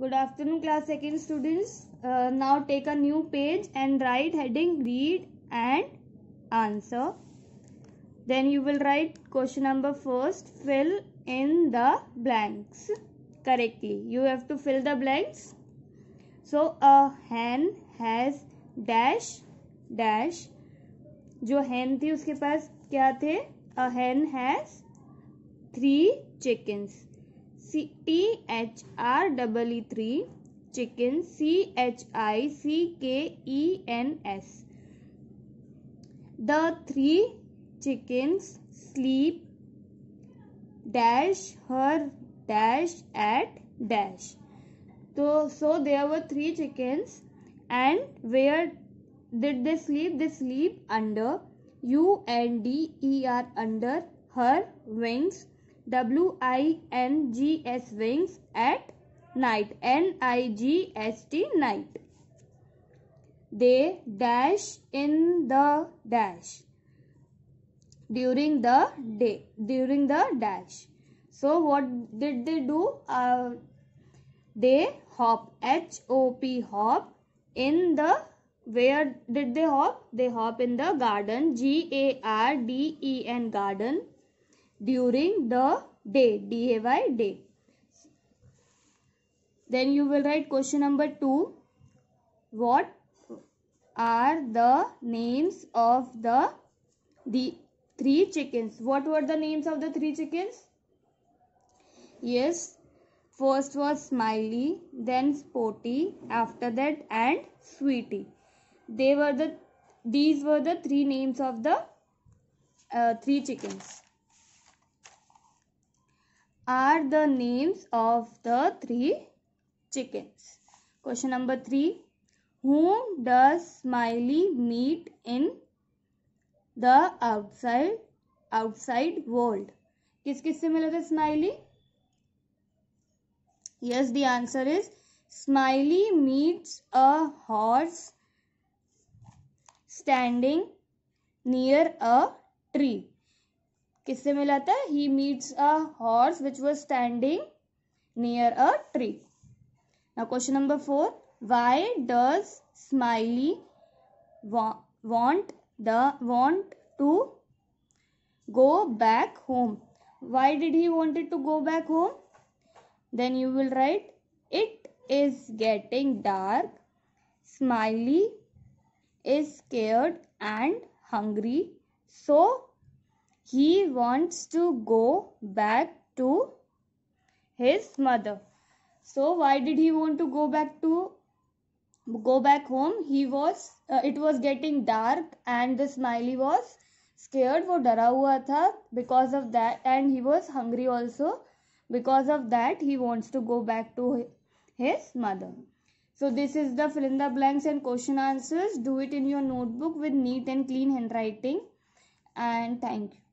Good afternoon class second students now take a new page and write heading read and answer then you will write question number first fill in the blanks correctly you have to fill the blanks so a hen has dash dash जो hen थी उसके पास क्या थे a hen has three chickens C T H R E 3 chicken C H I C K E N S. The three chickens sleep dash her dash at dash. So, so there were three chickens and where did they sleep? They sleep under U N D E R under her wings W-I-N-G-S wings at night. N-I-G-S-T night. They dash in the dash. During the day. During the dash. So what did they do? Uh, they hop. H-O-P hop in the where did they hop? They hop in the garden. G-A-R-D-E-N garden during the day day day then you will write question number 2 what are the names of the the three chickens what were the names of the three chickens yes first was smiley then sporty after that and sweetie they were the these were the three names of the uh, three chickens are the names of the three chickens? Question number three. Whom does Smiley meet in the outside outside world? किस किस से मिलेगा smiley yes the answer is smiley meets a horse standing near a tree किससे मिला था he meets a horse which was standing near a tree ना question number four why does smiley want the want to go back home why did he wanted to go back home then you will write it is getting dark smiley is scared and hungry so he wants to go back to his mother. So why did he want to go back to go back home? He was uh, it was getting dark and the smiley was scared वो डरा हुआ था because of that and he was hungry also because of that he wants to go back to his mother. So this is the fill in the blanks and question answers. Do it in your notebook with neat and clean handwriting. And thank you.